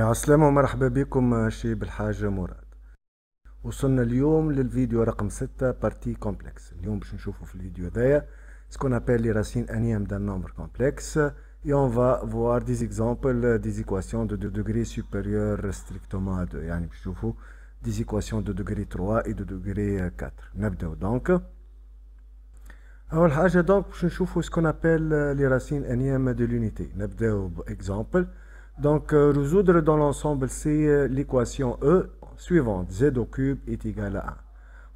Assalamu alaikum, je suis partie complexe. ce qu'on appelle les racines énièmes d'un nombre complexe. Et on va voir des exemples des équations de 2 degrés strictement à voir des équations de degrés 3 et de degrés 4. Nous allons voir donc ce qu'on appelle les racines énièmes de l'unité. Donc, euh, résoudre dans l'ensemble, C euh, l'équation E suivante. Z au cube est égal à 1.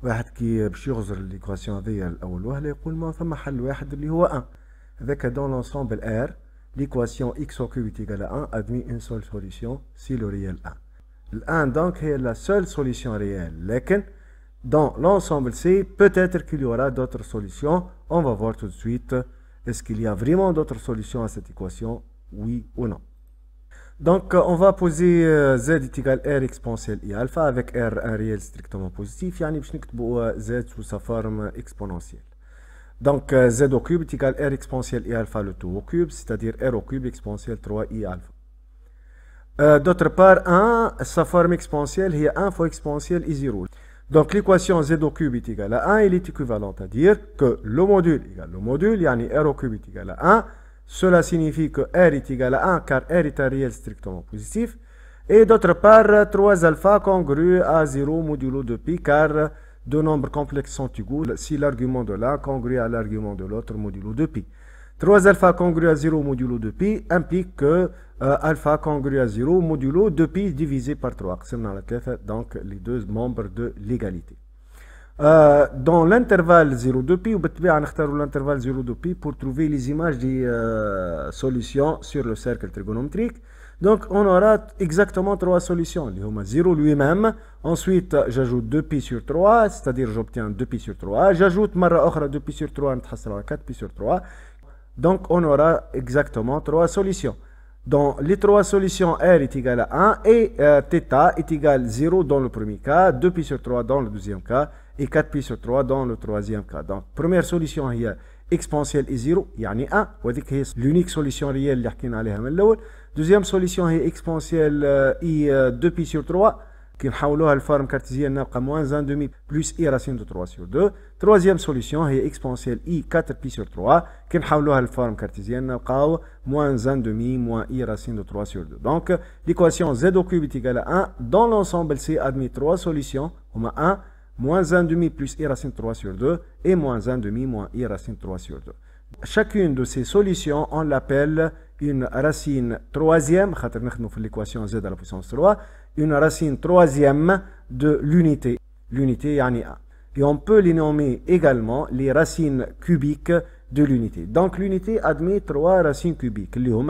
واحد كي باش l'équation euh, l'équation هذيا الاول وهله يقول ما فما حل واحد اللي هو 1 هذاك une seule x au le réel égal 1 admet une seule solution, c'est le réel 1 الان donc la la seule solution réelle. dans l'ensemble C, peut-être qu'il y aura d'autres solutions. On va voir tout de suite. Est-ce qu'il y a vraiment d'autres solutions à cette équation Oui ou non donc, euh, on va poser euh, z égale r exponentielle i alpha avec r un réel strictement positif. يعني باش نكتبوا z sous sa forme exponentielle. Donc, euh, z au cube égale r exponentielle i alpha le tout au cube, c'est-à-dire r au cube exponentielle 3 i alpha. D'autre part, 1, sa forme exponentielle est 1 fois exponentielle i 0. Donc l'équation z au cube est égale à 1, elle est équivalente à dire que le module égale le module, yani r au cube est égal à 1, cela signifie que R est égal à 1 car R est un réel strictement positif. Et d'autre part, 3 alpha congru à 0 modulo de pi car deux nombres complexes sont égaux si l'argument de l'un congrue à l'argument de l'autre modulo 2 pi. 3 alpha congru à 0 modulo 2pi implique que euh, alpha congru à 0 modulo 2pi divisé par 3. C'est la Donc les deux membres de l'égalité. Euh, dans l'intervalle 02 pi on va l'intervalle 02 pi pour trouver les images des euh, solutions sur le cercle trigonométrique. Donc on aura exactement 3 solutions. a 0 lui-même, ensuite j'ajoute 2 pi sur 3, c'est-à-dire j'obtiens 2 pi sur 3, j'ajoute 2π sur 3, 4 pi sur 3. Donc on aura exactement 3 solutions dans les trois solutions, R euh, est égal à 1 et θ est égal à 0 dans le premier cas, 2π sur 3 dans le deuxième cas et 4π sur 3 dans le troisième cas. Donc, première solution, il y a exponentielle est 0, يعني 1 l'unique solution réelle اللي حكينا عليها من Deuxième solution est exponentielle euh, i 2π euh, sur 3 كي نحولوها للفورم moins 1 demi plus i racine de 3 sur 2. Troisième solution est exponentielle I 4 pi sur 3 كي نحاولوها la forme cartésienne, moins 1 demi moins I racine de 3 sur 2 Z au cube est égale à 1 Dans l'ensemble, C trois solutions on a 1 moins 1 demi plus i racine de 3 sur 2 et moins 1 demi moins i racine 3 sur 2. Chacune de ces solutions, on l'appelle une racine troisième, l'équation z à la puissance 3, une racine troisième de l'unité. L'unité, yani 1. Et on peut les nommer également les racines cubiques de l'unité. Donc l'unité admet trois racines cubiques. Les 1,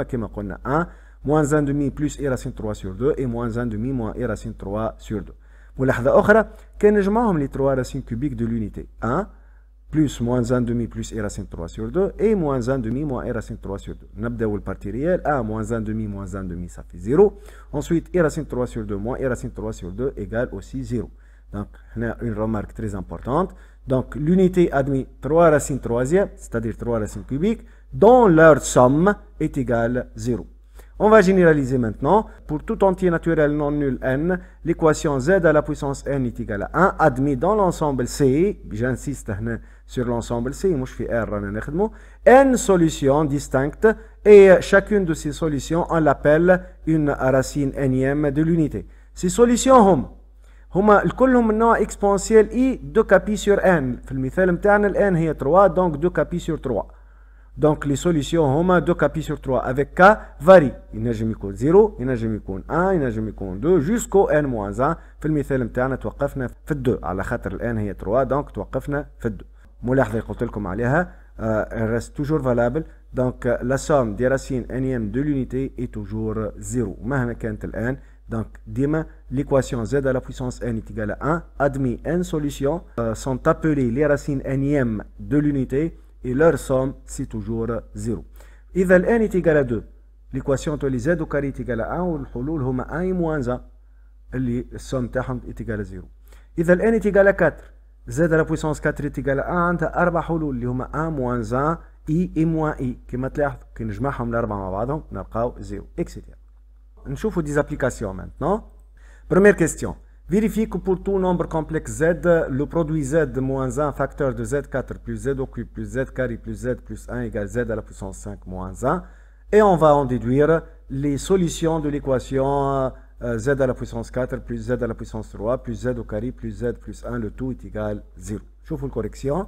moins 1,5 plus i racine 3 sur 2 et moins 1,5 moins i racine 3 sur 2. ملاحظة أخرى كنجمعهم les 3 racines cubiques de l'unité 1 plus moins 1,5 plus i racine 3 sur 2 et moins 1,5 moins i racine 3 sur 2. le parti réel, 1 moins 1,5 moins 1,5 ça fait 0. Ensuite i racine 3 sur 2 moins i racine 3 sur 2 égale aussi 0. Donc, une remarque très importante. Donc, l'unité admet 3 racines troisième, c'est-à-dire 3 racines cubiques, dont leur somme est égale 0. On va généraliser maintenant. Pour tout entier naturel non nul n, l'équation z à la puissance n est égale à 1, admis dans l'ensemble C, j'insiste sur l'ensemble C, moi je fais R, n solutions distinctes, et chacune de ces solutions, on l'appelle une racine énième de l'unité. Ces solutions, hum, هما الكلهم من نوع اكسبونسيال اي e، دو كابي سور ان في المثال نتاعنا الان هي 3 دونك دو كابي سور 3 دونك لي سوليسيون هما دو كابي سور 3 افيك كا فاري ينجم يكون 0 ينجم يكون 1 ينجم يكون 2 جوسكو ان موان 1 في المثال نتاعنا توقفنا في 2 على خاطر الان هي 3 دونك توقفنا في 2 ملاحظه قلت لكم عليها ريست توجور فالابل دونك لا سوم دي راسين انيام دو لونيتي اي توجور 0 مهما كانت الان Donc, demain, l'équation z à la puissance n est égale à 1, admis n solutions, euh, sont appelées les racines nième de l'unité et leur somme, c'est toujours 0. Et n est égale à 2 l'équation de z au carré est égale à 1 والحلول هما 1 et moins 1 les sommes est égale à 0 Et n est égale à 4 z à la puissance 4 est égale à 1 عندها أربع حلول اللي هما 1 moins 1 i et moins i كما تلاحظ كي نجمعهم الأربعة مع on نلقاو 0 etc chauffe des applications maintenant. Première question. Vérifie que pour tout nombre complexe z, le produit z moins 1 facteur de z4 plus z au cube plus z carré plus z plus 1 égale z à la puissance 5 moins 1. Et on va en déduire les solutions de l'équation euh, euh, z à la puissance 4 plus z à la puissance 3 plus z au carré plus z plus 1. Le tout est égal à 0. Je vous une correction.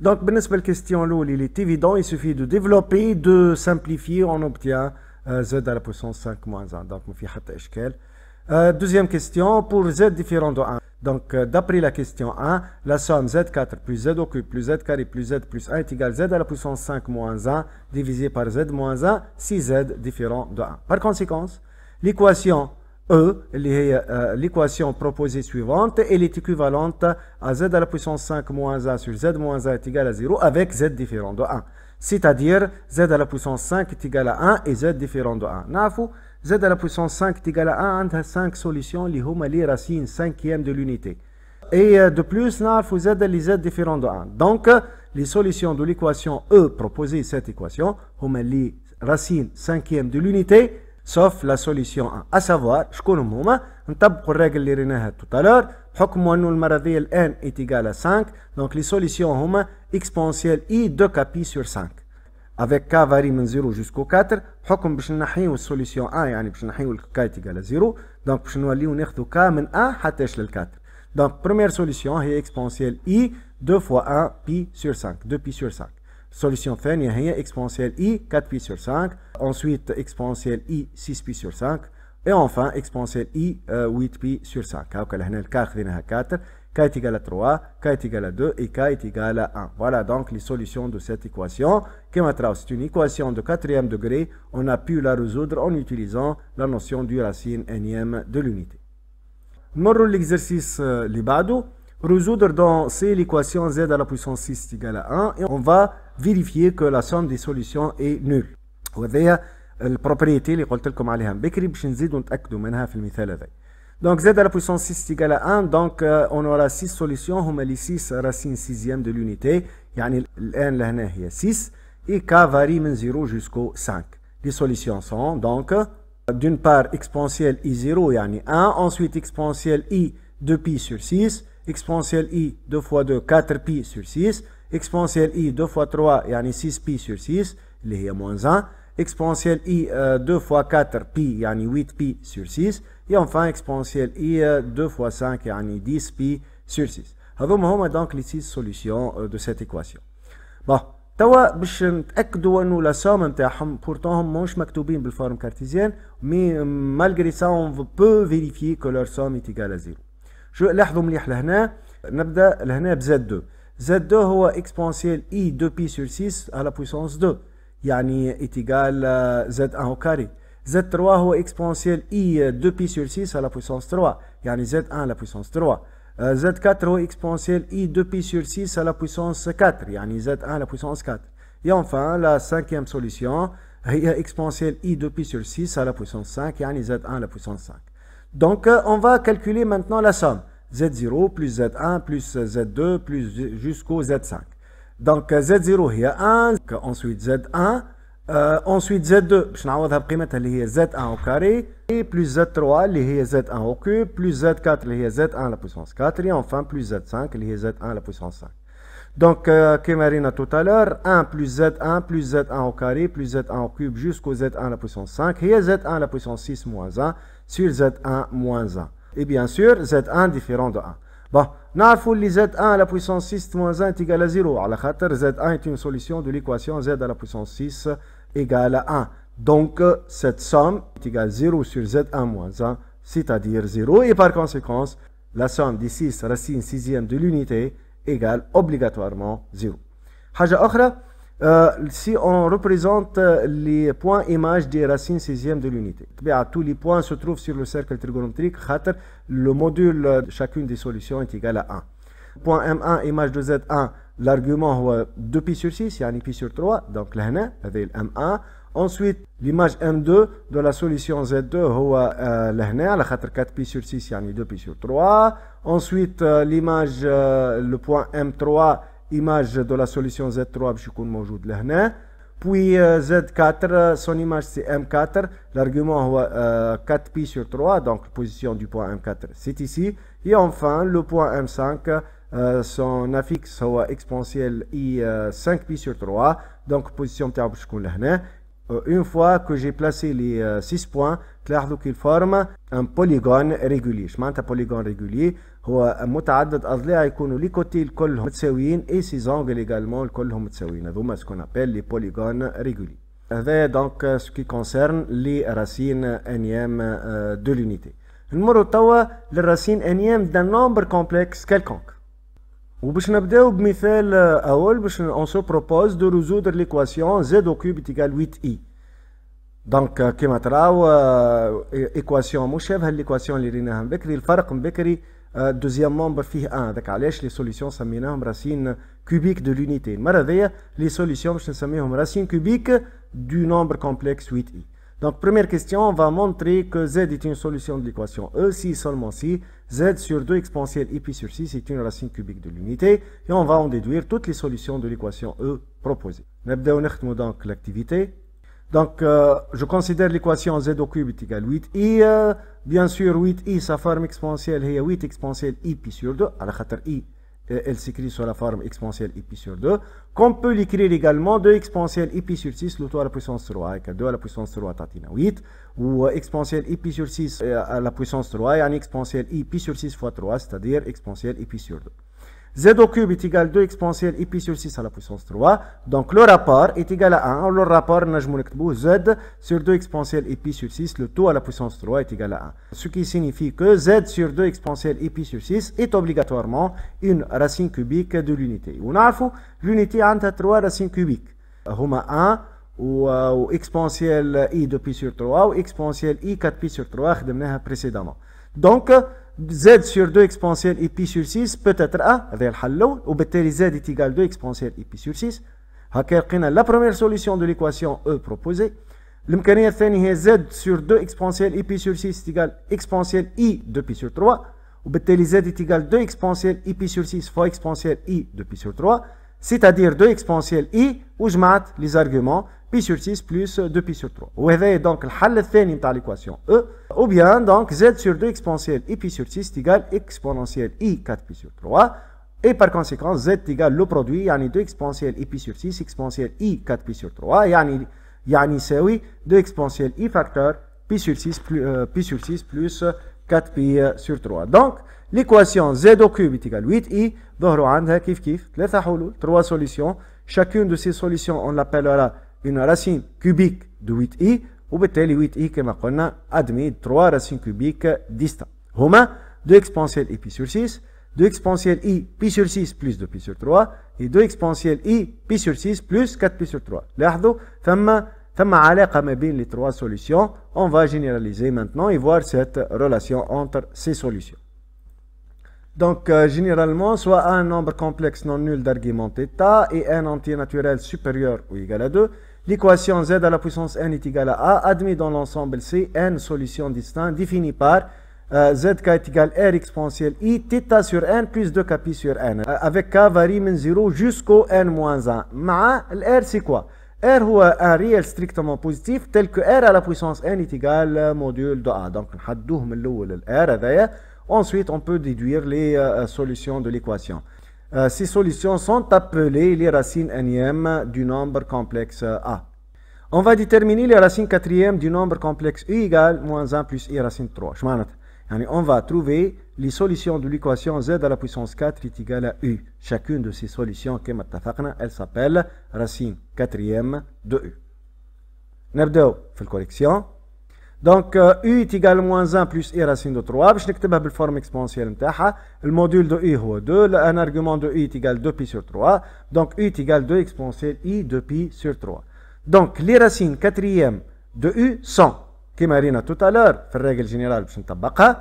Donc, بالنسبة question il est évident, il suffit de développer, de simplifier, on obtient euh, Z à la puissance 5 moins 1. Donc, euh, deuxième question, pour Z différent de 1. Donc, euh, d'après la question 1, la somme Z4 plus Z au cube plus Z carré plus Z plus 1 est égale Z à la puissance 5 moins 1 divisé par Z moins 1 si Z différent de 1. Par conséquent, l'équation E, l'équation proposée suivante, elle est équivalente à Z à la puissance 5 moins 1 sur Z moins 1 est égal à 0 avec Z différent de 1 c'est-à-dire z à la puissance 5 est égal à 1 et z différent de 1. Nafou, z à la puissance 5 est égal à 1, on a 5 solutions, les sont les racines 5 de l'unité. Et euh, de plus, nafu, z les z différent de 1. Donc, les solutions de l'équation E proposée cette équation, huma les racines 5 de l'unité, sauf la solution 1. À savoir, شكون هما؟ نطبقوا الريغل اللي ريناها tout à l'heure, بحكم أن المرضية est égal à 5, donc les solutions هما exponentielle i 2 kpi sur 5 avec k varie de 0 jusqu'au 4 solution باش نحيو السوليسيون ا يعني باش نحيو k à 0 دونك nous نوليو ناخذو k de 1 à 4 donc première solution est exponentielle i 2 fois 1 pi sur 5 2 pi sur 5 Solution ثانية هي exponentielle i 4pi sur 5, ensuite exponentielle i 6pi sur 5, et enfin exponentielle i 8pi euh, sur 5. هاكا لهنا الكا خذيناها 4 k est égal à 3, k est égal à 2 et k est égal à 1. Voilà donc les solutions de cette équation. c'est une équation de quatrième degré. On a pu la résoudre en utilisant la notion du racine énième de l'unité. Morons l'exercice euh, Libado. Résoudre dans C l'équation z à la puissance 6 est égal à 1 et on va vérifier que la somme des solutions est nulle. وهذه que لكم عليها بكري باش نتاكدوا donc z à la puissance 6 est égal à 1, donc euh, on aura 6 solutions, on a les 6 racines 6e de l'unité, يعني 6, et k varie de 0 jusqu'au 5. Les solutions sont donc d'une part exponentielle i 0, يعني 1, ensuite exponentielle i 2pi sur 6, exponentielle i 2 fois 2, 4pi sur 6, exponentielle i 2 fois 3, يعني 6pi sur 6, y a moins 1, exponentielle i 2 euh, fois 4pi, يعني 8pi sur 6, et enfin, exponentielle i 2 fois 5, il 10 pi sur 6. Nous avons donc les 6 solutions euh, de cette équation. Bon, nous avons vu la somme, pourtant nous avons beaucoup de dans la forme cartésienne, mais euh, malgré ça, on peut vérifier que leur somme est égale à 0. Je vais vous dire ce que nous avons c'est z2. z2 est exponentielle i 2 pi sur 6 à la puissance 2, il y égal z1 au carré. Z3 au exponentiel i 2pi euh, sur 6 à la puissance 3 يعني Z1 à la puissance 3 Z4 au exponentiel i 2pi sur 6 à la puissance 4 يعني Z1 à la puissance 4 et enfin la cinquième solution est euh, exponentielle i 2pi sur 6 à la puissance 5 يعني Z1 à la puissance 5 donc euh, on va calculer maintenant la somme Z0 plus Z1 plus Z2 plus jusqu'au Z5 donc Z0 est 1 ensuite Z1 ensuite z2 Z2, je n'ai pas de اللي est z 1 au carré, et plus z 3 qui est z 1 au cube, plus z 4 qui est z 1 la puissance 4 et enfin plus z 5 qui est z 1 la puissance 5 Donc, euh, comme dit tout à l'heure, 1 plus Z1 plus Z1 au carré plus Z1 au cube jusqu'au Z1 à la puissance 5 et Z1 à la puissance 6 moins 1 sur Z1 moins 1. Et bien sûr, Z1 différent de 1. Bon, نعرفوا que Z1 à la puissance 6 moins 1 est égal à 0 alors Z1 est une solution de l'équation Z à la puissance 6 égale à 1. Donc, euh, cette somme est égale à 0 sur z1 moins 1, c'est-à-dire 0. Et par conséquent, la somme des 6 6e de l'unité égale obligatoirement 0. Euh, si on représente euh, les points images des racines sixièmes de l'unité. Eh tous les points se trouvent sur le cercle trigonométrique. Le module de chacune des solutions est égal à 1. Point M1, image de Z1, l'argument est 2 pi sur 6, يعني pi sur 3, donc là, le M1. Ensuite, l'image M2 de la solution Z2 est لهنا 4 pi sur 6 يعني 2 pi sur 3. Ensuite, euh, l'image euh, le point M3 image de la solution Z3 je suis Puis euh, Z4, son image c'est M4, l'argument est 4 pi sur 3, donc la position du point M4 c'est ici. Et enfin, le point M5, euh, son affixe exponentielle I5pi euh, sur 3, donc position de euh, Une fois que j'ai placé les 6 points, il forme un polygone régulier. Je mets un polygone régulier, et polygone régulier m'adapter à l'économie des et ses angles également du ce qu'on appelle les polygones réguliers. C'est donc ce qui concerne les racines énième de l'unité. Nous allons nous les racines énième d'un nombre complexe quelconque. Pour commencer, on se propose de résoudre l'équation z³ cube égal 8i. Donc, comme je l'équation est la même, mais l'équation différence est que le deuxième nombre 1. Donc, les solutions sont les racine cubique de l'unité. Par les solutions sont les racine cubique du nombre complexe 8i. Donc, première question, on va montrer que z est une solution de l'équation E si seulement si z sur 2 exponentielle I pi sur 6 est une racine cubique de l'unité. Et on va en déduire toutes les solutions de l'équation E proposée. Nous donc l'activité. Donc, euh, je considère l'équation z au cube est égale 8i. Euh, bien sûr, 8i, sa forme exponentielle est 8 exponentielle i pi sur 2. À la i elle s'écrit sur la forme exponentielle pi sur 2, qu'on peut l'écrire également de exponentielle pi sur 6, le 3 à la puissance 3, avec 2 à la puissance 3 tatina 8, ou exponentielle euh, pi sur 6 euh, à la puissance 3, et un exponentielle pi sur 6 fois 3, c'est-à-dire exponentielle pi sur 2 z au cube est égal à 2 exponentielle et pi sur 6 à la puissance 3. Donc le rapport est égal à 1. Le rapport, z sur 2 exponentielle et pi sur 6, le tout à la puissance 3 est égal à 1. Ce qui signifie que z sur 2 exponentielle pi sur 6 est obligatoirement une racine cubique de l'unité. On a l'unité entre 3 racines cubiques. Huma 1 ou, ou exponentiel i pi sur 3 ou exponentielle i 4 pi sur 3 précédemment. Donc, z sur 2 exponentiel et pi sur 6 peut être a vers الحل ou z est égal 2 exponentiel et pi sur 6 la première solution de l'équation e proposée le z sur 2 exponentiel et pi sur 6 est égal exponentiel i de pi sur 3 ou z est égal 2 exponentiel i pi sur 6 fois exponentielle i de pi sur 3 c'est-à-dire 2 exponentiel i mate les arguments pi sur 6 plus 2pi sur 3. وهذا donc الحل الثاني de l'équation E ou bien donc z sur 2 exponentielle et pi sur 6 égale exponentielle i 4pi sur 3 et par conséquent z égale le produit يعني 2 exponentielle et pi sur 6 exponentielle i 4pi sur 3 يعني يعني يساوي 2 exponentielle i facteur pi sur 6 plus euh, sur 6 plus 4pi euh, sur 3. Donc l'équation z au cube est égale 8i ظهروا عندها كيف 3 solutions. Chacune de ces solutions on l'appellera une racine cubique de 8i ou وبالتالي 8i ma قلنا admis 3 racines cubiques distinctes 2 exponentiel i pi sur 6 2 exponentiel i pi sur 6 plus 2 pi sur 3 et 2 exponentiel i pi sur 6 plus 4 pi sur 3 là ça vais علاقة les trois solutions on va généraliser maintenant et voir cette relation entre ces solutions donc, euh, généralement, soit un nombre complexe non nul d'arguments θ et un entier naturel supérieur ou égal à 2, L'équation z à la puissance n est égale à a, admis dans l'ensemble C, n solutions distinctes définies par euh, zk est égal à r exponentielle i, θ sur n plus 2 kpi sur n, euh, avec k varie de 0 jusqu'au n-1. Ma, r c'est quoi R ou un réel strictement positif tel que R à la puissance n est égal euh, module de A. Donc, on من R Ensuite, on peut déduire les solutions de l'équation. Euh, ces solutions sont appelées les racines énièmes du nombre complexe A. On va déterminer les racines quatrièmes du nombre complexe U e égale moins 1 plus I e racine 3. On va trouver les solutions de l'équation Z à la puissance 4 est égale à U. E. Chacune de ces solutions, elle s'appelle racine quatrième de U. faire la correction. Euh, donc, u est égal à moins 1 plus i racine de 3 Je باش نكتبها forme exponentielle. Le module de u est 2 de u est égal à 2 pi sur 3 Donc, u est égal à 2 exponentielle i 2 pi sur 3 donc les racines quatrième de U sont comme رينا tout à l'heure, la جينيرال باش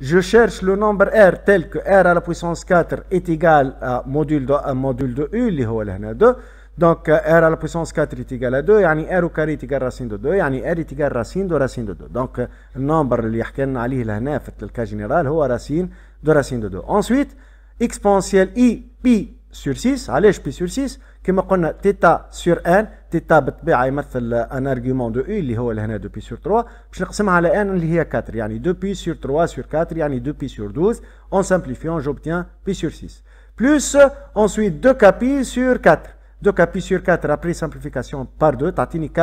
je cherche le nombre r tel que r à la puissance 4 est égal à module de, module de u qui est 2 donc euh, R à la puissance 4 est égal à 2, R au carré est égal à racine de 2, R est égal à racine de racine de 2. Donc le euh, nombre qu'on a avons là, dans le cas général, est racine de racine de 2. Ensuite, exponentielle i pi sur 6, allège pi sur 6, qui m'a theta sur n, theta est un argument de u, qui est là, 2 pi sur 3, je vais le n, qui est 4, yani 2 pi sur 3 sur 4, yani 2 pi sur 12, en simplifiant, j'obtiens pi sur 6. Plus, ensuite, 2 kpi pi sur 4. 2k pi sur 4 après simplification par 2, ah, t'as dit k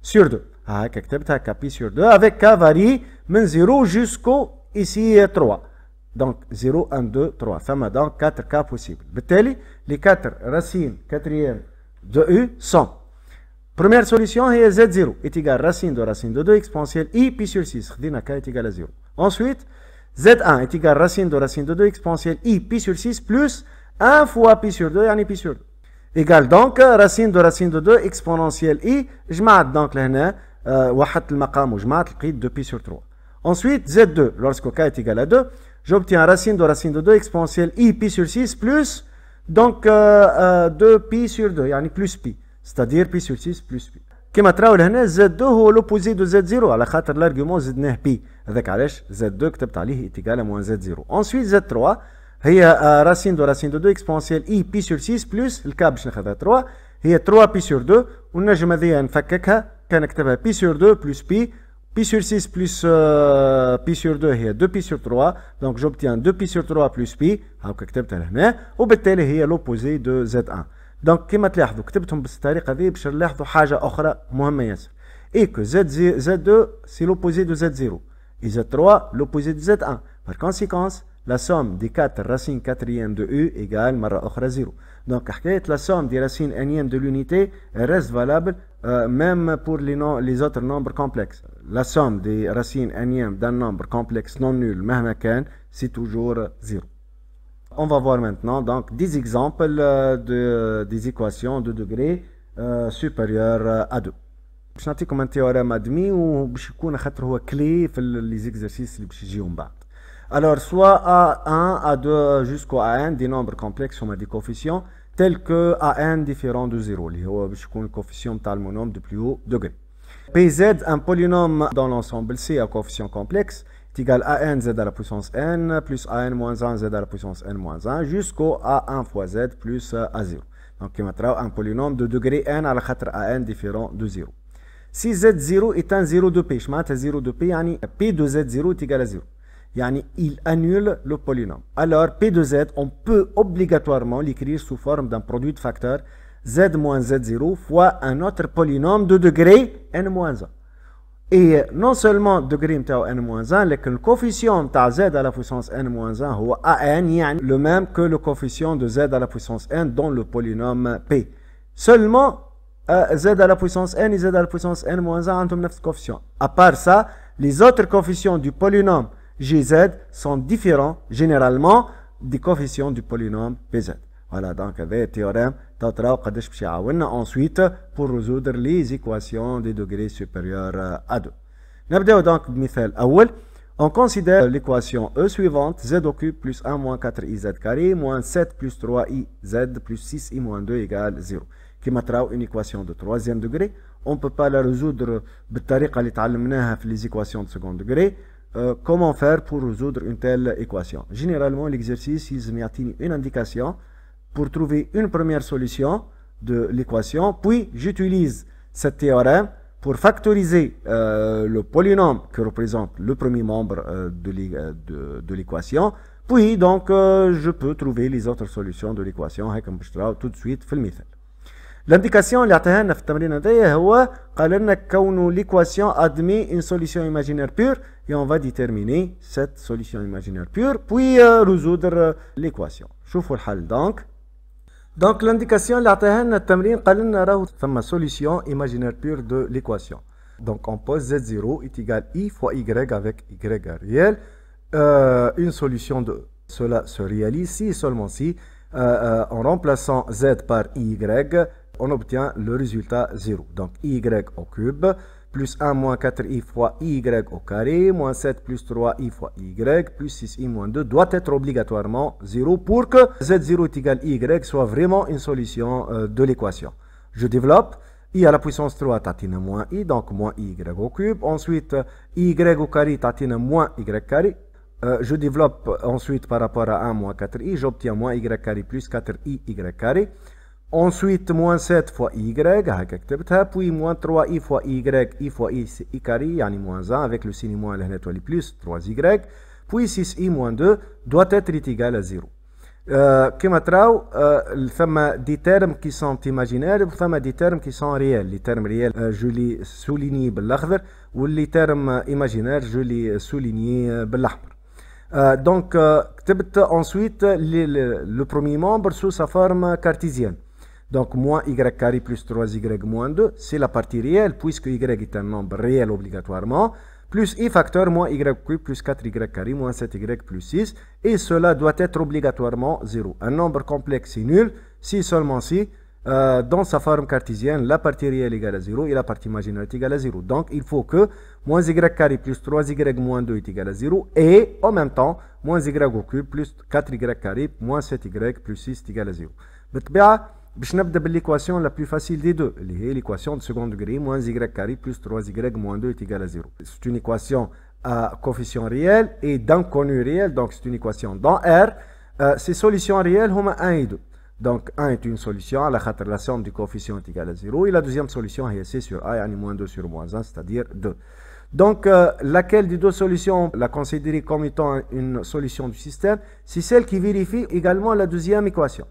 sur 2. Ah, t'as k pi sur 2 avec k varie, mais 0 jusqu'au ici 3. Euh, donc, 0, 1, 2, 3. Ça m'a donc 4k possible. les 4 racines 4e de u sont. Première solution, c'est z0. Égale racine de racine de 2, exponentielle, i pi sur 6. k est à 0. Ensuite, z1 est égal racine de racine de 2 exponentielle i pi sur 6 plus 1 fois pi sur 2 et 1 pi sur 2 égale donc euh, racine de racine de 2 exponentielle i, je donc là, euh, ou المقام le لقيت 2 pi sur 3 ensuite z2 lorsque k est égal à 2 j'obtiens racine de racine de 2 exponentielle i pi sur 6 plus donc 2 euh, pi sur 2 يعني plus pi c'est-à-dire pi sur 6 plus pi كما تراو لهنا z2 هو l'opposé de z0 على خاطر pi هذاك علاش z2 est égal à moins z0 ensuite z3 il y racine de racine de 2 exponentielle i pi sur 6 plus le kb sur 3. Il y a 3 pi sur 2. On a eu un facteur qui a eu pi sur 2 plus pi. Pi sur 6 plus pi sur 2, il 2 pi sur 3. Donc j'obtiens 2 pi sur 3 plus pi. On c'est l'opposé de z1. Donc, ce qui m'a dit, c'est que z2, c'est l'opposé de z0. Et z3, l'opposé de z1. Par conséquence, la somme des 4 racines quatrième de u égale marra okhra 0. Donc, la somme des racines énième de l'unité reste valable euh, même pour les, autres nombres complexes. La somme des racines énième d'un nombre complexe non nul, c'est toujours 0. On va voir maintenant donc des exemples euh, de, des équations de degré euh, supérieur à 2. vous نعطيكم un théorème admis demi ou vais vous خاطر هو clé في les exercices اللي باش يجيو بعد alors, soit A1, A2 jusqu'au AN, des nombres complexes, on a des coefficients, tels que AN différent de 0, les coefficients le coefficient de plus haut degré. PZ, un polynôme dans l'ensemble C à coefficient complexe, est égal à AN Z à la puissance N, plus AN moins 1 Z à la puissance N moins 1, jusqu'au A1 fois Z plus A0. Donc, il mettra un polynôme de degré N à la 4 AN différent de 0. Si Z0 est un 0 de P, je à 0 de P, P de Z0 est égal à 0 il annule le polynôme. Alors, P de Z, on peut obligatoirement l'écrire sous forme d'un produit de facteur Z moins Z0 fois un autre polynôme de degré N moins 1. Et non seulement degré N moins 1, mais que le coefficient de Z à la puissance N moins 1 ou AN, est le même que le coefficient de Z à la puissance N dans le polynôme P. Seulement, euh, Z à la puissance N et Z à la puissance N moins 1 ont le même coefficient. À part ça, les autres coefficients du polynôme GZ sont différents généralement des coefficients du polynôme PZ. Voilà, donc le théorème. ensuite pour résoudre les équations des degrés supérieurs euh, à 2. نبداو donc بمثال أول. On considère l'équation E suivante, z au cube plus 1 moins 4iz carré moins 7 plus 3iz plus 6i moins 2 égale 0. Qui mettra une équation de troisième degré. On ne peut pas la résoudre بالطريقة les équations de second degré. Euh, comment faire pour résoudre une telle équation. Généralement, l'exercice, il me une indication pour trouver une première solution de l'équation, puis j'utilise ce théorème pour factoriser euh, le polynôme que représente le premier membre euh, de l'équation, puis donc je peux trouver les autres solutions de l'équation, tout de suite, fait L'indication اللي عطاها في une solution imaginaire pure et on va déterminer cette solution imaginaire pure puis résoudre l'équation. donc donc l'indication اللي عطاها c'est qu'il y a une solution imaginaire pure de l'équation. Donc on pose Z0 est égal I fois Y avec Y réel. une solution de cela se réalise si seulement si, en remplaçant Z par Y, on obtient le résultat 0. Donc y au cube plus 1 moins 4i fois y au carré, moins 7 plus 3i fois y, plus 6i moins 2 doit être obligatoirement 0 pour que z0 est égal y soit vraiment une solution euh, de l'équation. Je développe i à la puissance 3 tâtine moins i, donc moins y au cube. Ensuite, y au carré tatine moins y carré. Euh, je développe ensuite par rapport à 1 moins 4i, j'obtiens moins y carré plus 4i y carré. Ensuite, moins 7 fois y, puis moins 3i fois y, i fois i, c'est i carré, yani moins 1, avec le signe moins, la étoile plus, 3y, puis 6i moins 2, doit être égal à 0. Euh, que je il y a des termes qui sont imaginaires, il y des termes qui sont réels. Les termes réels, euh, je les souligne par ou les termes imaginaires, je les souligne par euh, Donc, ensuite, le premier membre sous sa forme cartésienne. Donc, moins y carré plus 3y moins 2, c'est la partie réelle, puisque y est un nombre réel obligatoirement, plus i facteur moins y cube plus 4y carré moins 7y plus 6, et cela doit être obligatoirement 0. Un nombre complexe est nul, si seulement si, euh, dans sa forme cartésienne, la partie réelle égale à 0 et la partie imaginaire est égale à 0. Donc, il faut que moins y carré plus 3y moins 2 est égal à 0 et, en même temps, moins y au cube plus 4y carré moins 7y plus 6 est égal à 0. باش نبدا بالايكواسيون لا بلو فاسيل دي دو اللي هي ليكواسيون دو سكوند دوغري موان y كاري 3 y moins 2 est à 0 C'est une équation à coefficient réel et connu réel donc c'est une équation dans R euh, ces solutions réelles sont hum, 1 et 2 donc 1 est une solution à la la du coefficient est égale à 0 et la deuxième solution est C sur A et moins 2 sur moins 1 c'est-à-dire 2 donc euh, laquelle des deux solutions la considérer comme étant une solution du système c'est celle qui vérifie également la deuxième équation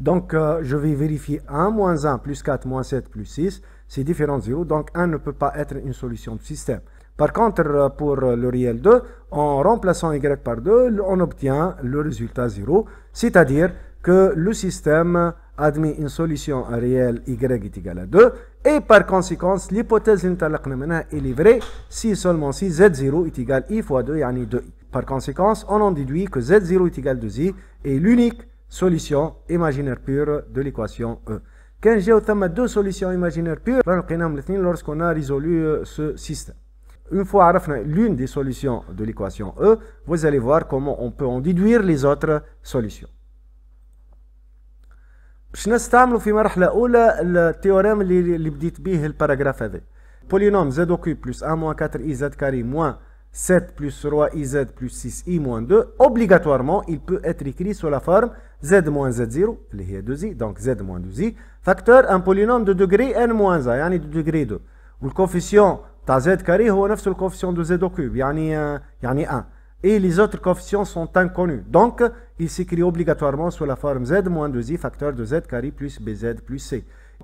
donc, euh, je vais vérifier 1 moins 1 plus 4 moins 7 plus 6. C'est différent de 0. Donc, 1 ne peut pas être une solution de système. Par contre, euh, pour euh, le réel 2, en remplaçant y par 2, on obtient le résultat 0. C'est-à-dire que le système admet une solution réelle y est égal à 2. Et par conséquent, l'hypothèse elle est livrée si seulement si z0 est égal à i fois 2, yani 2i. Par conséquent, on en déduit que z0 est égal à 2i est l'unique solution imaginaire pure de l'équation E. Quand j'ai deux solutions imaginaires pures, ben, lorsqu'on a résolu euh, ce système. Une fois l'une des solutions de l'équation E, vous allez voir comment on peut en déduire les autres solutions. باش نستعملوا في مرحلة أولى اللي اللي بديت به هذا. 1 moins 4 iz carré moins 7 plus 3 iz plus 6i moins 2, obligatoirement, il peut être écrit sous la forme z moins z0 اللي 2i donc z moins 2i facteur, un polynôme de degré n moins 1 يعني de degré 2 coefficient تاع z كاري هو نفس coefficient de z au cube يعني يعني 1 et les autres coefficients sont inconnus. Donc, il s'écrit obligatoirement sous la forme z moins 2i facteur de z carré plus bz plus c.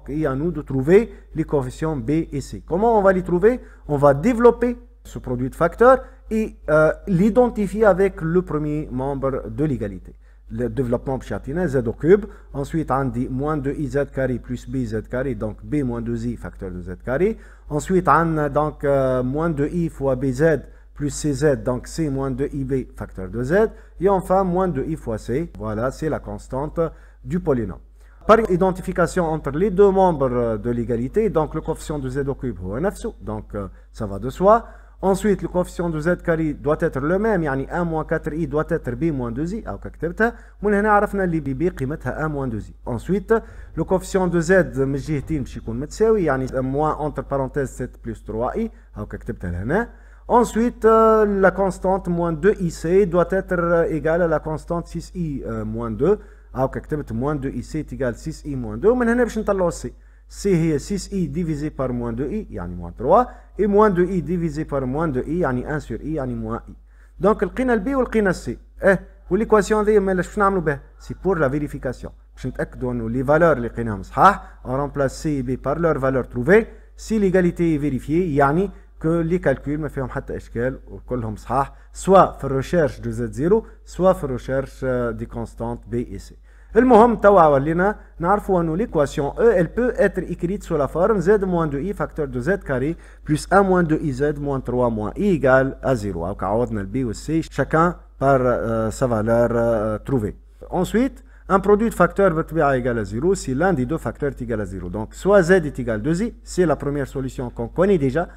Et à nous de trouver les coefficients b et c. Comment on va les trouver On va développer ce produit de facteurs et euh, l'identifier avec le premier membre de l'égalité le développement pchatine, z au cube. Ensuite, on dit moins 2 iz carré plus bz carré, donc b moins 2i facteur de z carré. Ensuite, on a donc euh, moins 2i fois bz plus cz, donc c moins 2ib facteur de z. Et enfin, moins 2i fois c. Voilà, c'est la constante du polynôme. Par identification entre les deux membres de l'égalité, donc le coefficient de z au cube un donc euh, ça va de soi. Ensuite, le coefficient de z carré doit être le même يعني a moins 4i doit être b moins 2i أو كتبتها من هنا عرفنا اللي بي b قيمتها a moins 2i. Ensuite, le coefficient de z من الجهتين باش يكون متساوي يعني moins entre parenthèses 7 plus 3i أو كتبتها لهنا. Ensuite, la constante moins 2ic doit être égale à la constante 6i moins 2 أو كتبت moins 2ic تيجال 6i moins 2 ومن هنا باش نطلعوا السي. C est 6i divisé par moins 2i, yani moins 3, et moins 2i divisé par moins 2i, yani 1 sur i, yani moins i. Donc, le b ou le c. Eh, ou l'équation d'i, mais C'est pour la vérification. Je ne nous les valeurs, les qu'il h On remplace c et b par leurs valeurs trouvées. Si l'égalité est vérifiée, yani que les calculs me font hâte à échelle, ou h soit pour recherche de z0, soit pour recherche euh, des constantes b et c. L'équation E elle peut être écrite sous la forme z moins 2i facteur de z carré plus 1 moins 2iz moins 3 moins i égale à 0 b عوضنا le C chacun par euh, sa valeur euh, trouvée. Ensuite, un produit de facteurs être égal à 0 si l'un des deux facteurs est égal à 0. Donc, soit z est égal à 2i, c'est la première solution qu'on connaît déjà,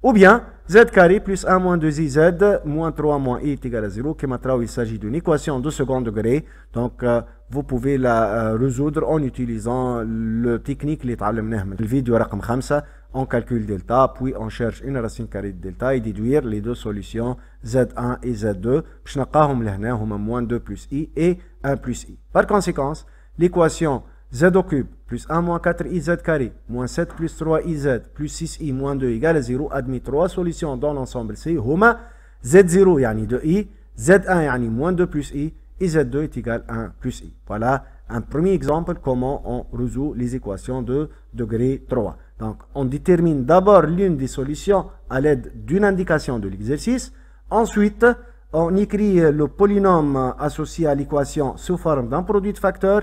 ou bien z carré plus 1 moins 2iz moins 3 moins i est égal à 0. Il s'agit d'une équation de second degré. Donc, euh, vous pouvez la euh, résoudre en utilisant le technique les la vidéo raqam 5 on calcule delta puis on cherche une racine carrée de delta et déduire les deux solutions z1 et z2 hum hum moins 2 plus i et 1 plus i par conséquent l'équation z au cube plus 1 moins 4iz carré moins 7 plus 3iz plus 6i moins 2 égale 0 Admis 3 solutions dans l'ensemble C HOMA. z0 يعني 2i z1 ni moins 2 plus i et z2 est égal à 1 plus i voilà un premier exemple comment on résout les équations de degré 3 donc on détermine d'abord l'une des solutions à l'aide d'une indication de l'exercice ensuite on écrit le polynôme associé à l'équation sous forme d'un produit de facteurs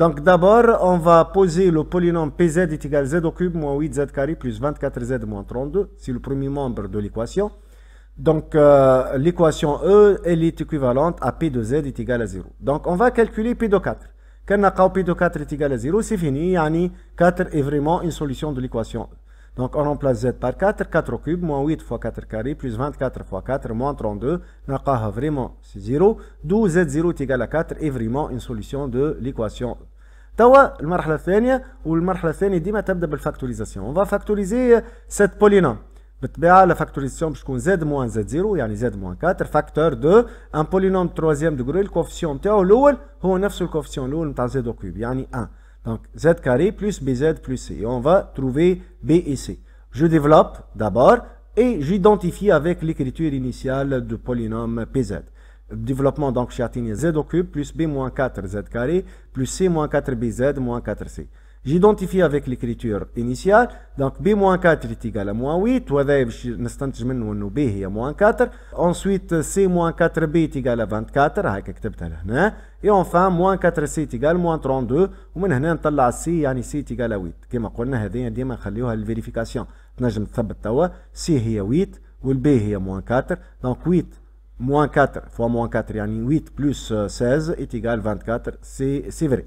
Donc d'abord, on va poser le polynôme Pz est égal à z au cube moins 8z carré plus 24z moins 32. C'est le premier membre de l'équation. Donc euh, l'équation E, est équivalente à P de z est égal à 0. Donc on va calculer P de 4. Quand on a P de 4 est égal à 0, c'est fini. Yani 4 est vraiment une solution de l'équation E. Donc, on remplace Z par 4, 4 au cube, moins 8 fois 4 carré, plus 24 fois 4, moins 32. on pas vraiment, 0. D'où Z0 est égal à 4 et vraiment une solution de l'équation. Tawa, le marche la fenêtre, ou le marche la fenêtre, dit ma de factorisation. On va factoriser cette euh, polynôme. La factorisation, je Z moins Z0, c'est-à-dire Z moins 4, facteur de un polynôme troisième degré, le coefficient T, ou est 9 sur la coefficient Z au cube, 1. Donc, z carré plus bz plus c. Et on va trouver b et c. Je développe d'abord et j'identifie avec l'écriture initiale du polynôme pz. Développement, donc, je z au cube plus b moins 4z carré plus c moins 4bz moins 4c. جيدونتيفي افيك ليكريتور انيسيال دونك بي موان 4 ايتيكال موان 8 وهذا باش نستنتج منه انه بي هي موان 4 اونسويت سي موان 4 بي ايتيكال 24 هاك كتبتها لهنا اي اون اونفان موان 4 سي ايتيكال موان 32 ومن هنا نطلع سي يعني سي ايتيكال 8 كما قلنا هذه ديما نخليوها للفيريفيكاسيون تنجم تثبت توا سي هي 8 والبي هي موان 4 دونك 8 موان 4 فوا موان 4 يعني 8 بلس 16 ايتيكال 24 سي سي فري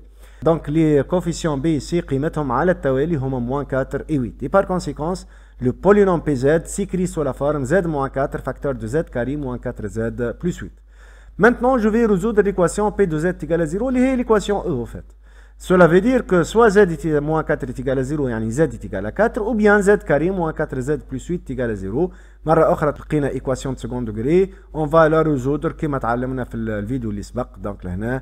Donc les coefficients B ici, قيمتهم على التوالي هما moins 4 et 8. Et par conséquent, le polynôme PZ s'écrit sous la forme Z moins 4 facteur de Z carré moins 4Z plus 8. Maintenant, je vais résoudre l'équation P de Z égale à 0, l'équation E au fait. Cela veut dire que soit Z moins 4 est égal à 0, يعني Z est égal à 4, ou bien Z carré moins 4Z plus 8 égale à 0. مرة أخرى تلقينا l'équation de second degré, on va la résoudre qui m'a la vidéo سبق، donc لهنا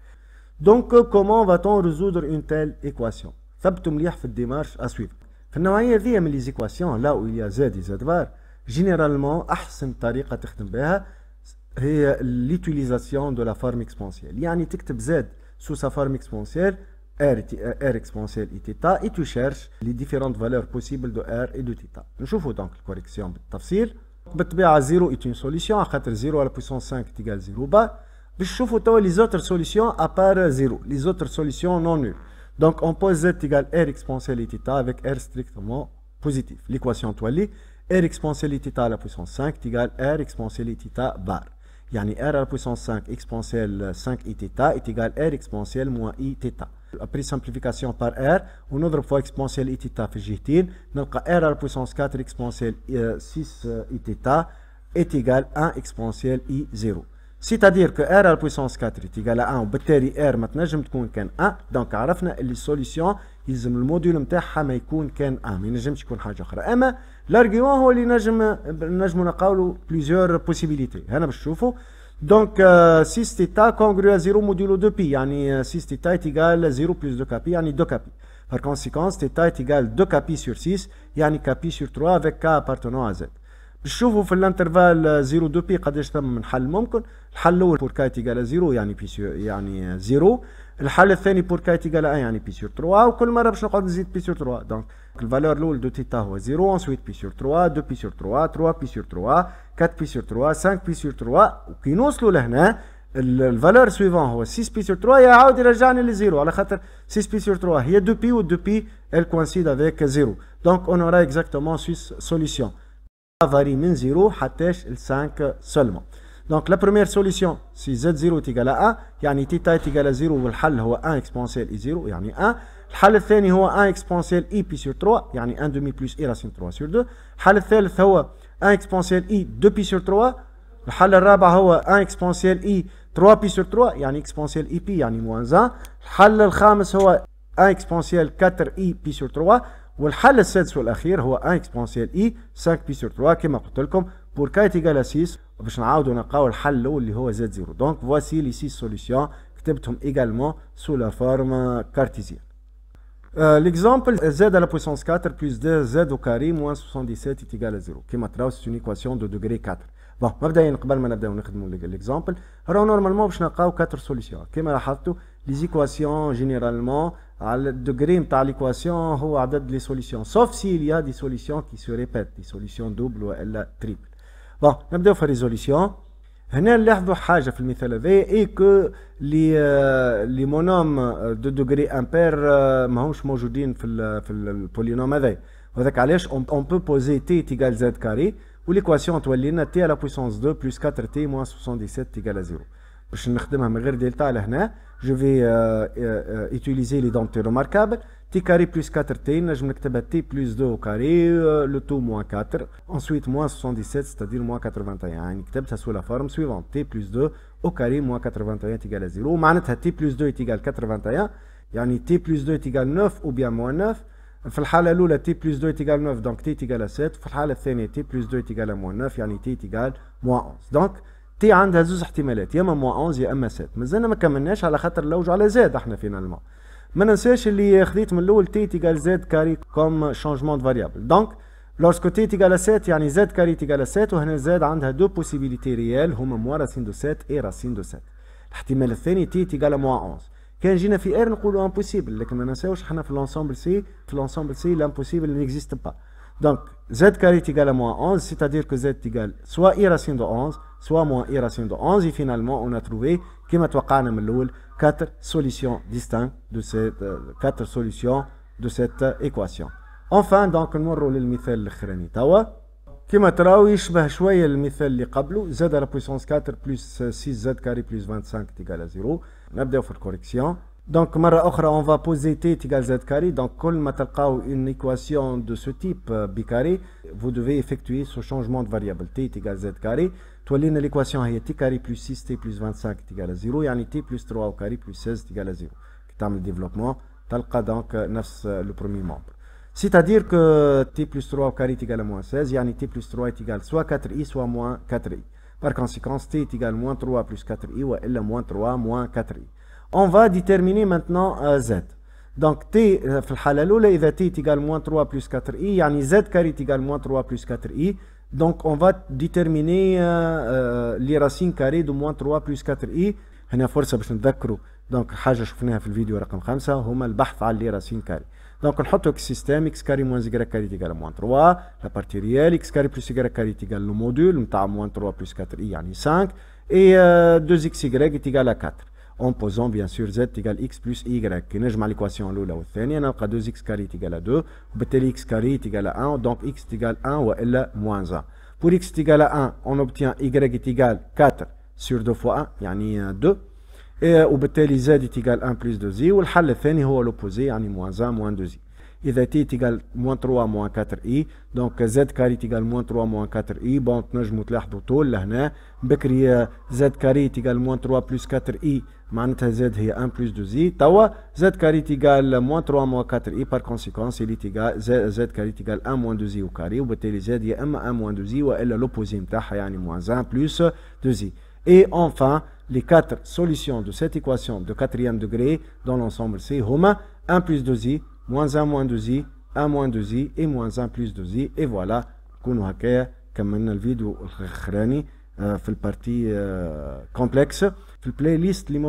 Donc, comment va-t-on résoudre une telle équation ثبتوا مليح la démarche à suivre. là où il y a Z et Z bar, généralement, la meilleure façon de faire est l'utilisation de la forme exponentielle. tu تكتب Z sous sa forme exponentielle R, euh, exponentielle et θ et tu cherches les différentes valeurs possibles de R et de θ. Voyons donc la correction بالتفصيل. بالطبيعة 0 est une solution à 0 à la puissance 5 à 0 bas les autres solutions à part 0, les autres solutions non nulles. Donc on pose z égale r exponentielle iθ avec r strictement positif. L'équation toilée, r exponentielle iθ à la puissance 5 égale r exponentielle iθ bar. r à la puissance 5 exponentielle 5 iθ est égal r exponentielle moins iθ. Après simplification par r, on autre fois exponentielle iθ في الجهتين Donc, r à la puissance 4 exponentielle 6 iθ est égal 1 exponentielle i0 c'est-à-dire que r à la puissance 4 est égal à 1, et r maintenant, je me 1, donc à les solutions, ils ont le module est à pas être je chose. Nous l'argument, plusieurs possibilités. Donc, euh, si 6 θ congruent à 0 modulo 2π, yani, 6 euh, θ est égal à 0 plus 2kπ, c'est-à-dire 2kπ. Par conséquent, θ est égal à 2kπ sur 6, c'est-à-dire kπ sur 3 avec k appartenant à z. نشوفوا في الانترفال 0 دو بي قداش ثم من حل ممكن الحل الاول بور كاي تيغال 0 يعني بي سور يعني 0 الحل الثاني بور كاي تيغال 1 يعني بي سور 3 وكل مره باش نقعد نزيد بي سور 3 دونك الفالور الاول دو تيتا هو 0 انسويت بي سور 3 2 بي سور 3 3 بي سور 3 4 بي سور 3 5 بي سور 3 وكي نوصلوا لهنا الفالور سويفون هو 6 بي سور 3 يعاود يرجعني لزيرو على خاطر 6 بي سور 3 هي 2 بي و 2 بي الكوانسيد افيك 0 دونك اون اورا اكزاكتومون سويس سوليسيون varie min 0 حتى 5 seulement. Donc la première solution, si z0 est égal à 1, يعني θ est égal à 0 والحل est 1 exponentiel i 0 يعني 1. الحل الثاني est 1 exponentiel i pi sur 3 يعني 1 demi plus i racine 3 sur 2. الحل الثالث est 1 exponentiel i 2 pi sur 3. الحل الرابع est 1 exponentiel i 3 pi sur 3 يعني exponentiel i pi يعني moins 1. الحل الخامس est 1 exponentiel 4 i pi sur 3. والحل السادس والاخير هو ان اكسبونسيال اي 5 بي سور 3 كما قلت لكم بور كايت ايجال 6 باش نعاودوا نلقاو الحل الاول اللي هو زد زيرو دونك فواسي لي 6 سوليسيون كتبتهم ايغالمون سو لا فورم كارتيزيان ليكزامبل z على بويسونس 4 بلس 2z او كاري موان 77 est 0 كما تراو سي une دو دوغري 4 بون مبدئيا قبل ما نبداو نخدموا ليكزامبل راهو نورمالمون باش نلقاو 4 سوليسيون كما لاحظتوا لي زيكواسيون جينيرالمون le degré de l'équation, solutions. Sauf s'il y a des solutions qui se répètent, des solutions doubles ou triples. Bon, نبداو في résolution. هنا نلاحظوا حاجة في المثال هذا اي كو لي لي مونوم دو دوغري امبير ماهوش موجودين في البولينوم علاش اون بو تي تولي لنا تي 2 4 تي 77 0 باش نخدمها من غير je vais euh, euh, utiliser les t remarquables. t carré plus 4t, je vais t plus 2 au carré, euh, le tout moins 4. Ensuite, moins 77, c'est-à-dire moins 81. Je ça sous la forme suivante. t plus 2 au carré moins 81 est égal à 0. معناتها t plus 2 est égal à 81. يعني t plus 2 est égal à 9 ou bien moins 9. cas la t plus 2 est égal à 9 donc t est égal à 7. في الحالة t plus 2 est égal à moins 9 يعني t est égal à moins 11. Donc تي عندها زوز احتمالات يا اما موا 11 يا اما 7 مازلنا ما كملناش على خاطر لوجوا على زاد احنا فينالمون ما ننساش اللي خذيت من الاول تي تيغال زاد كاري كوم شانجمون دو فاريابل دونك لورسكو تي تيغال 7 يعني زاد كاري تيغال 7 وهنا زاد عندها دو بوسيبيليتي ريال هما موا راسين دو 7 اي راسين دو 7 الاحتمال الثاني تي تيغال موا 11 كان جينا في ار نقولوا امبوسيبل لكن ما ننساوش احنا في لونسومبل سي في لونسومبل سي لامبوسيبل نيكزيست با دونك زاد كاري تيغال موا 11 سيتادير كو زاد تيغال سوا اي راسين دو 11 soit moins i racine de 11. Et finalement, on a trouvé, comme solutions distinctes de cette, 4 euh, solutions de cette équation. Enfin, donc, نمروا للمثال الاخراني توا كما تراو يشبه شويه المثال اللي قبله 4 plus 6 z carré plus 25 à 0 نبداو في correction donc, on va poser t égale z carré. Donc, quand une équation de ce type, euh, b carré, vous devez effectuer ce changement de variable. t égale z carré. Donc, l'équation est t carré plus 6 t plus 25 est à يعني t plus 3 a t 16 3 au كي le développement, est donc, نفس le C'est-à-dire que t plus 3 au carré est égal à moins 16, a t plus 3 est égal soit 4i, soit moins 4i. Par conséquent, t est égal à moins 3 plus 4i, ou elle moins 3 moins 4i on va déterminer maintenant euh, z. Donc t, euh, t est égal moins 3 plus 4i, yani z carré est égal moins 3 plus 4i. Donc on va déterminer euh, euh, les racines carrées de moins 3 plus 4i. donc, je la vidéo 5, Donc, on met le système x carré moins y carré moins 3. La partie réelle, x carré plus égal le module, on moins 3 plus 4i, yani 5. Et 2xy est égal à 4 en posant bien sûr z égale x plus y On نجمع l'équation الاولى On a 2x carré égale à 2 donc x carré égale à 1 donc x égale 1 l moins 1 pour x égale à 1 on obtient y est égal 4 sur 2 fois 1 يعني 2 Et وبالتالي euh, z est égal 1 plus 2 i le والحل الثاني هو l'opposé يعني moins 1 moins 2 i et est égal moins 3 moins 4i. Donc Z carré est égal moins 3 moins 4i. Bon, je avons le tout hein. euh, Z carré est égal moins 3 plus 4i. Maintenant, Z est 1 plus 2i. Tawa, Z carré est égal moins 3 moins 4i. Par conséquent, il est égal, Z, Z carré est égal 1 moins 2i au carré. Ou Z est 1 moins 2i. Ou elle l'opposé, hein, hein, yani moins 1 plus 2i. Et enfin, les quatre solutions de cette équation de quatrième degré dans l'ensemble, c'est 1 plus 2i, moins 1 moins 2i, 1 moins 2i et moins 1 plus 2i. Et voilà, qu'on a euh, fait le euh, vidéo dans la partie complexe. Dans la playlist, il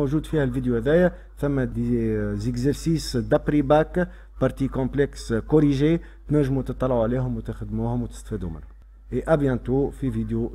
y a des exercices d'après-bac, partie complexe corrigée. Nous allons vous montrer comment vous Et à bientôt, fait vidéo.